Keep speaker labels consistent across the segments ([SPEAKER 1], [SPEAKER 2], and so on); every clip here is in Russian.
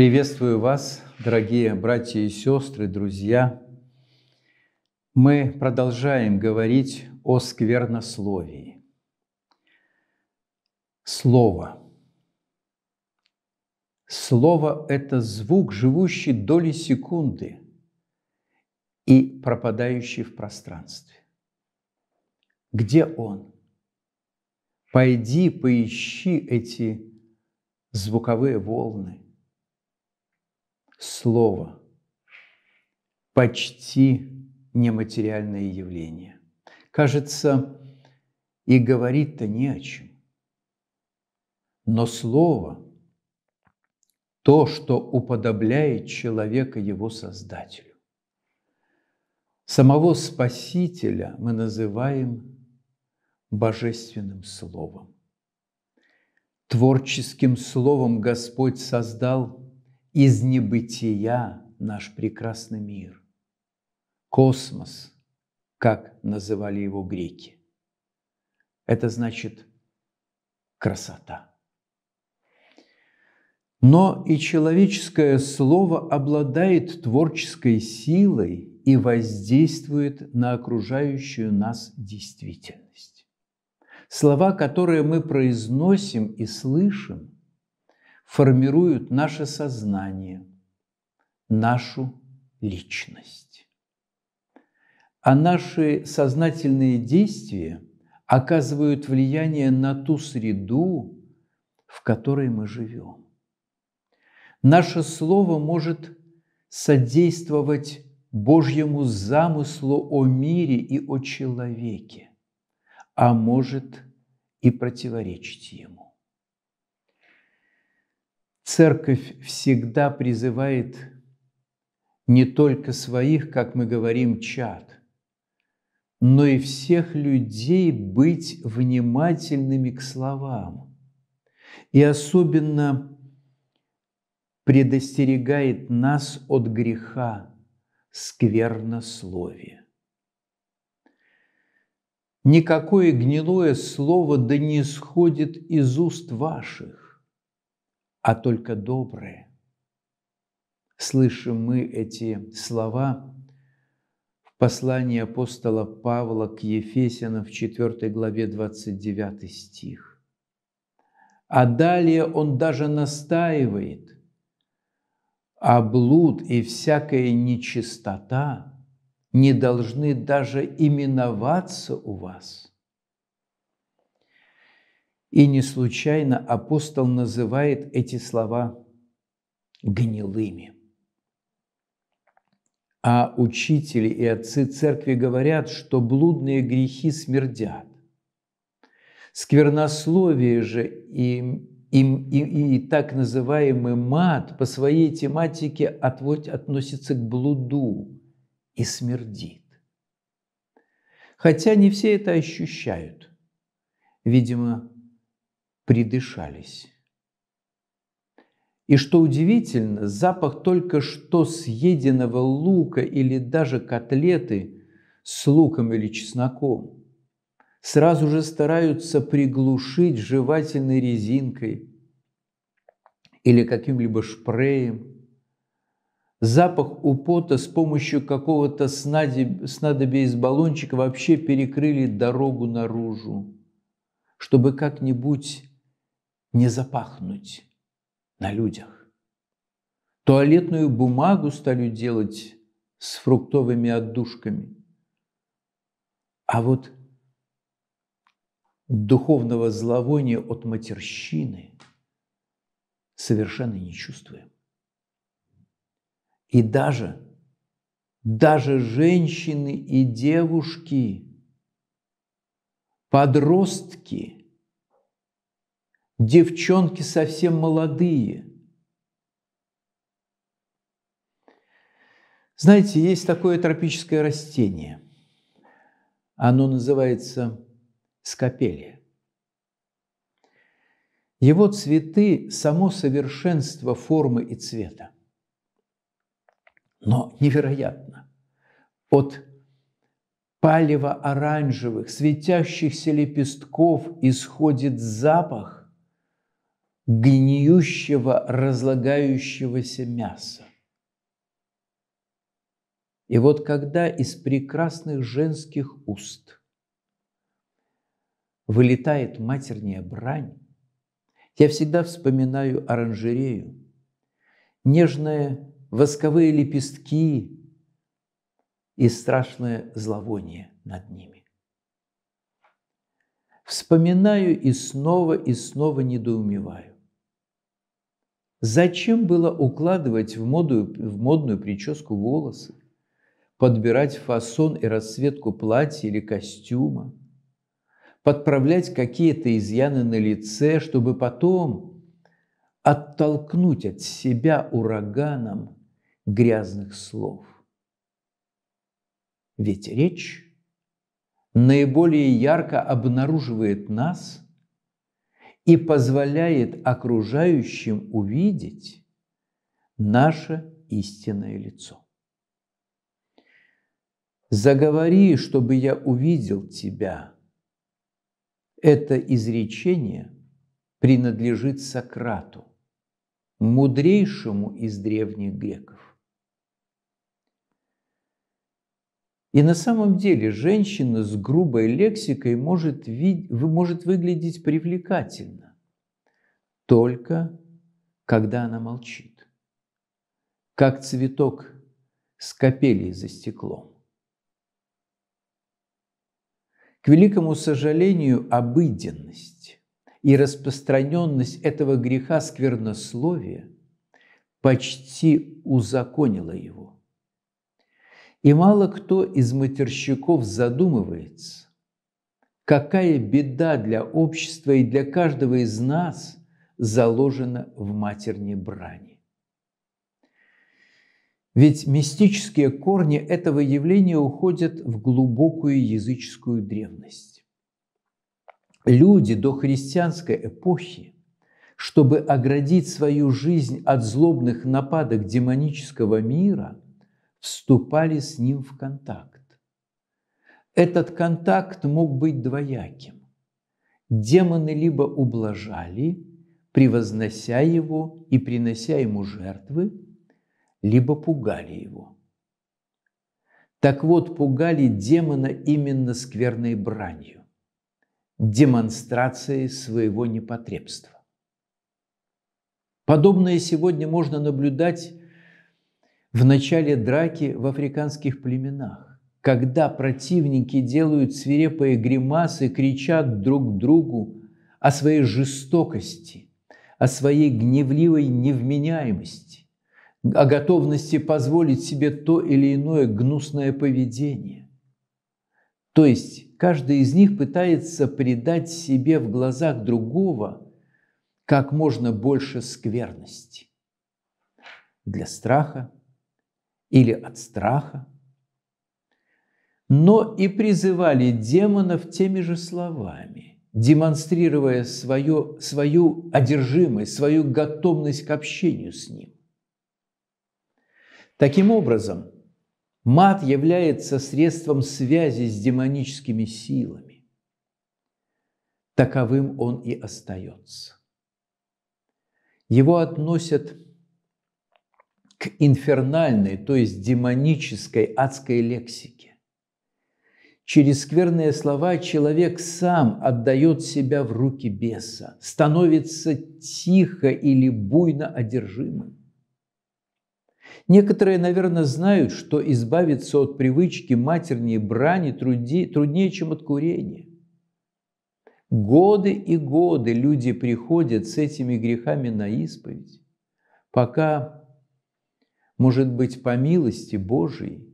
[SPEAKER 1] Приветствую вас, дорогие братья и сестры, друзья. Мы продолжаем говорить о сквернословии. Слово. Слово – это звук, живущий доли секунды и пропадающий в пространстве. Где он? Пойди, поищи эти звуковые волны – слово, почти нематериальное явление. Кажется, и говорить-то не о чем. Но слово – то, что уподобляет человека его Создателю. Самого Спасителя мы называем Божественным Словом. Творческим Словом Господь создал из небытия наш прекрасный мир, космос, как называли его греки. Это значит красота. Но и человеческое слово обладает творческой силой и воздействует на окружающую нас действительность. Слова, которые мы произносим и слышим, формируют наше сознание, нашу личность. А наши сознательные действия оказывают влияние на ту среду, в которой мы живем. Наше слово может содействовать Божьему замыслу о мире и о человеке, а может и противоречить ему. Церковь всегда призывает не только своих, как мы говорим, чад, но и всех людей быть внимательными к словам. И особенно предостерегает нас от греха сквернословия. Никакое гнилое слово да не сходит из уст ваших, а только добрые. Слышим мы эти слова в послании апостола Павла к Ефесянам в 4 главе 29 стих. А далее он даже настаивает, а блуд и всякая нечистота не должны даже именоваться у вас – и не случайно апостол называет эти слова гнилыми. А учители и отцы церкви говорят, что блудные грехи смердят. Сквернословие же и, и, и, и так называемый мат по своей тематике отводь, относится к блуду и смердит. Хотя не все это ощущают. Видимо, придышались. И что удивительно, запах только что съеденного лука или даже котлеты с луком или чесноком сразу же стараются приглушить жевательной резинкой или каким-либо шпреем. Запах у пота с помощью какого-то снадобья из баллончика вообще перекрыли дорогу наружу, чтобы как-нибудь не запахнуть на людях. Туалетную бумагу стали делать с фруктовыми отдушками. А вот духовного зловония от матерщины совершенно не чувствуем. И даже, даже женщины и девушки, подростки – девчонки совсем молодые. Знаете, есть такое тропическое растение. Оно называется скопелия. Его цветы – само совершенство формы и цвета. Но невероятно. От палево-оранжевых, светящихся лепестков исходит запах, гниющего, разлагающегося мяса. И вот когда из прекрасных женских уст вылетает матерняя брань, я всегда вспоминаю оранжерею, нежные восковые лепестки и страшное зловоние над ними. Вспоминаю и снова и снова недоумеваю. Зачем было укладывать в, моду, в модную прическу волосы, подбирать фасон и расцветку платья или костюма, подправлять какие-то изъяны на лице, чтобы потом оттолкнуть от себя ураганом грязных слов? Ведь речь наиболее ярко обнаруживает нас – и позволяет окружающим увидеть наше истинное лицо. «Заговори, чтобы я увидел тебя». Это изречение принадлежит Сократу, мудрейшему из древних греков. И на самом деле женщина с грубой лексикой может, может выглядеть привлекательно, только когда она молчит, как цветок с капелей за стеклом. К великому сожалению, обыденность и распространенность этого греха сквернословия почти узаконила его – и мало кто из матерщиков задумывается, какая беда для общества и для каждого из нас заложена в матерной брани. Ведь мистические корни этого явления уходят в глубокую языческую древность. Люди до христианской эпохи – чтобы оградить свою жизнь от злобных нападок демонического мира, вступали с ним в контакт. Этот контакт мог быть двояким. Демоны либо ублажали, превознося его и принося ему жертвы, либо пугали его. Так вот, пугали демона именно скверной бранью, демонстрацией своего непотребства. Подобное сегодня можно наблюдать в начале драки в африканских племенах, когда противники делают свирепые гримасы, кричат друг другу о своей жестокости, о своей гневливой невменяемости, о готовности позволить себе то или иное гнусное поведение. То есть каждый из них пытается придать себе в глазах другого как можно больше скверности для страха, или от страха, но и призывали демонов теми же словами, демонстрируя свое, свою одержимость, свою готовность к общению с ним. Таким образом, мат является средством связи с демоническими силами. Таковым он и остается. Его относят к инфернальной, то есть демонической, адской лексике. Через скверные слова человек сам отдает себя в руки беса, становится тихо или буйно одержимым. Некоторые, наверное, знают, что избавиться от привычки матерней брани труди, труднее, чем от курения. Годы и годы люди приходят с этими грехами на исповедь, пока может быть, по милости Божией,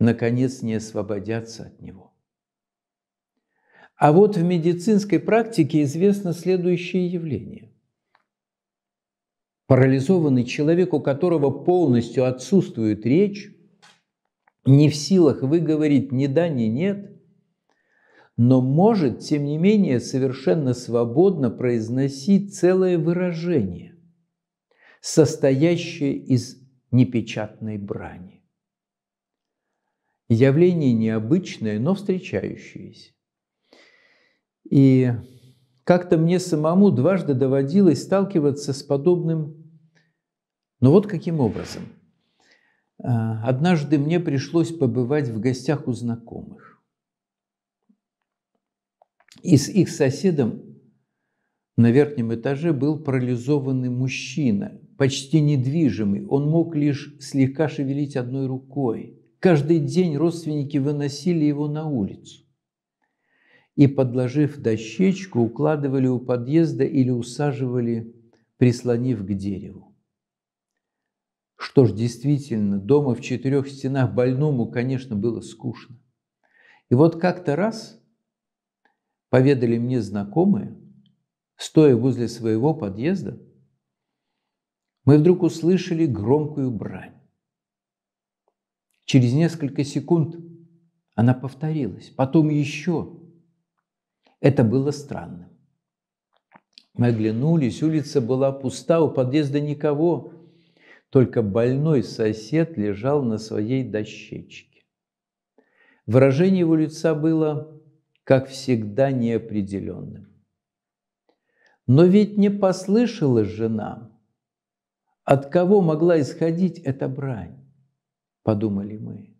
[SPEAKER 1] наконец не освободятся от него. А вот в медицинской практике известно следующее явление. Парализованный человек, у которого полностью отсутствует речь, не в силах выговорить ни да, ни нет, но может, тем не менее, совершенно свободно произносить целое выражение, состоящее из непечатной брани. Явление необычное, но встречающееся. И как-то мне самому дважды доводилось сталкиваться с подобным, но вот каким образом. А, однажды мне пришлось побывать в гостях у знакомых. И с их соседом на верхнем этаже был парализованный мужчина, почти недвижимый, он мог лишь слегка шевелить одной рукой. Каждый день родственники выносили его на улицу и, подложив дощечку, укладывали у подъезда или усаживали, прислонив к дереву. Что ж, действительно, дома в четырех стенах больному, конечно, было скучно. И вот как-то раз, поведали мне знакомые, стоя возле своего подъезда, мы вдруг услышали громкую брань. Через несколько секунд она повторилась, потом еще. Это было странно. Мы оглянулись, улица была пуста, у подъезда никого. Только больной сосед лежал на своей дощечке. Выражение его лица было, как всегда, неопределенным. Но ведь не послышалась жена. От кого могла исходить эта брань? Подумали мы.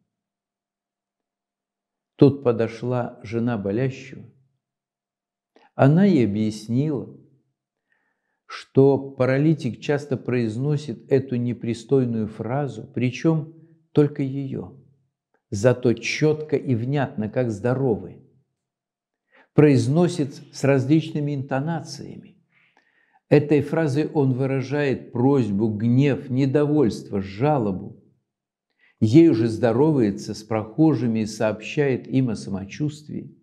[SPEAKER 1] Тут подошла жена болящего. Она и объяснила, что паралитик часто произносит эту непристойную фразу, причем только ее, зато четко и внятно, как здоровый. Произносит с различными интонациями. Этой фразой он выражает просьбу, гнев, недовольство, жалобу. Ей уже здоровается с прохожими и сообщает им о самочувствии.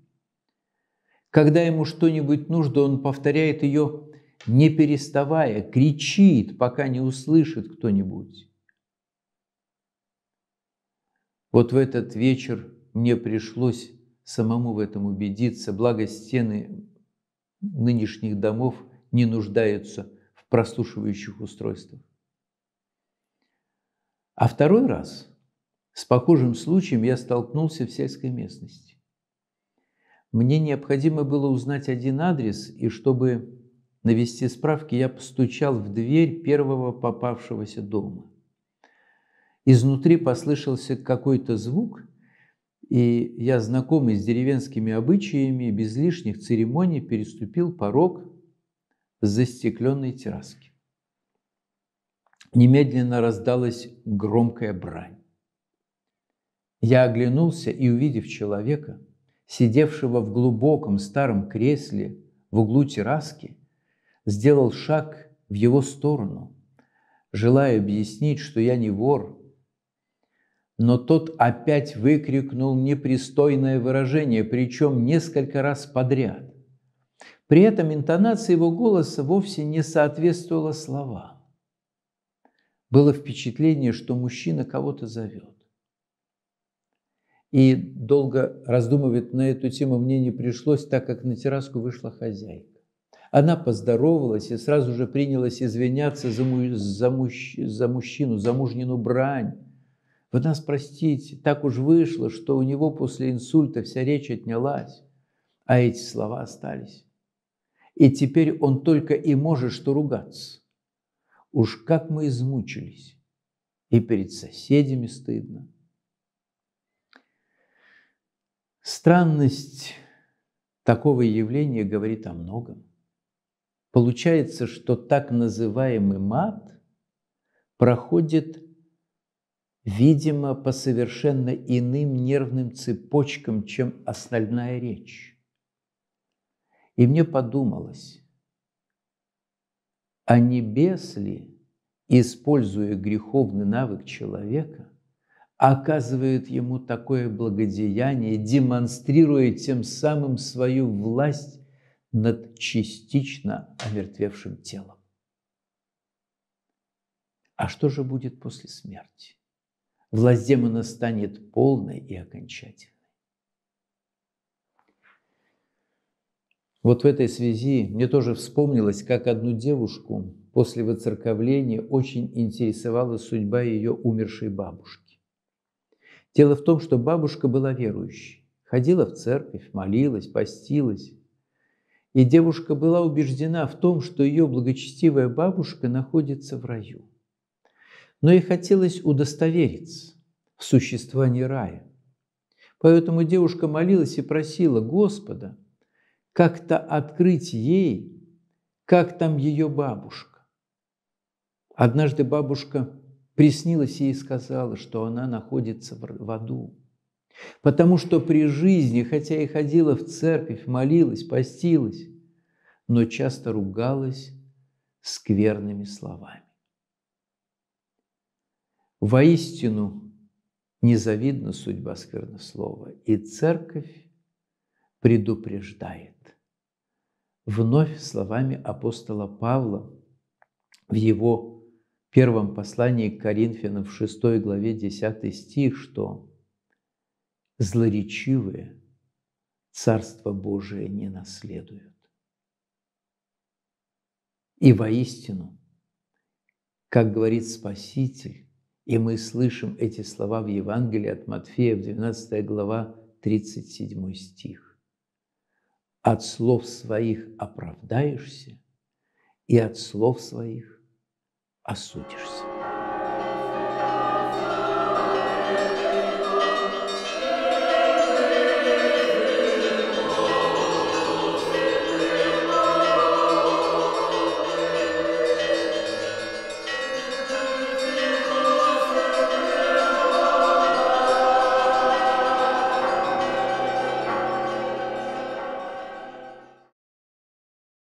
[SPEAKER 1] Когда ему что-нибудь нужно, он повторяет ее, не переставая, кричит, пока не услышит кто-нибудь. Вот в этот вечер мне пришлось самому в этом убедиться, благо стены нынешних домов – не нуждаются в прослушивающих устройствах. А второй раз с похожим случаем я столкнулся в сельской местности. Мне необходимо было узнать один адрес, и чтобы навести справки, я постучал в дверь первого попавшегося дома. Изнутри послышался какой-то звук, и я, знакомый с деревенскими обычаями, без лишних церемоний переступил порог застекленной терраски. Немедленно раздалась громкая брань. Я оглянулся и, увидев человека, сидевшего в глубоком старом кресле в углу терраски, сделал шаг в его сторону, желая объяснить, что я не вор, но тот опять выкрикнул непристойное выражение, причем несколько раз подряд. При этом интонация его голоса вовсе не соответствовала словам. Было впечатление, что мужчина кого-то зовет. И долго раздумывать на эту тему мне не пришлось, так как на терраску вышла хозяйка. Она поздоровалась и сразу же принялась извиняться за, му- за, мужч- за мужчину, за мужнину брань. Вы нас простите, так уж вышло, что у него после инсульта вся речь отнялась, а эти слова остались. И теперь он только и может что ругаться. Уж как мы измучились. И перед соседями стыдно. Странность такого явления говорит о многом. Получается, что так называемый мат проходит, видимо, по совершенно иным нервным цепочкам, чем остальная речь. И мне подумалось, а небес ли, используя греховный навык человека, оказывает ему такое благодеяние, демонстрируя тем самым свою власть над частично омертвевшим телом. А что же будет после смерти? Власть демона станет полной и окончательной. Вот в этой связи мне тоже вспомнилось, как одну девушку после выцерковления очень интересовала судьба ее умершей бабушки. Дело в том, что бабушка была верующей, ходила в церковь, молилась, постилась. И девушка была убеждена в том, что ее благочестивая бабушка находится в раю. Но ей хотелось удостовериться в существовании рая. Поэтому девушка молилась и просила Господа – как-то открыть ей, как там ее бабушка. Однажды бабушка приснилась ей и сказала, что она находится в аду. Потому что при жизни, хотя и ходила в церковь, молилась, постилась, но часто ругалась скверными словами. Воистину, незавидна судьба сквернослова, и церковь предупреждает. Вновь словами апостола Павла в его первом послании к Коринфянам в 6 главе 10 стих, что «злоречивые Царство Божие не наследуют». И воистину, как говорит Спаситель, и мы слышим эти слова в Евангелии от Матфея, в 12 глава, 37 стих. От слов своих оправдаешься и от слов своих осудишься.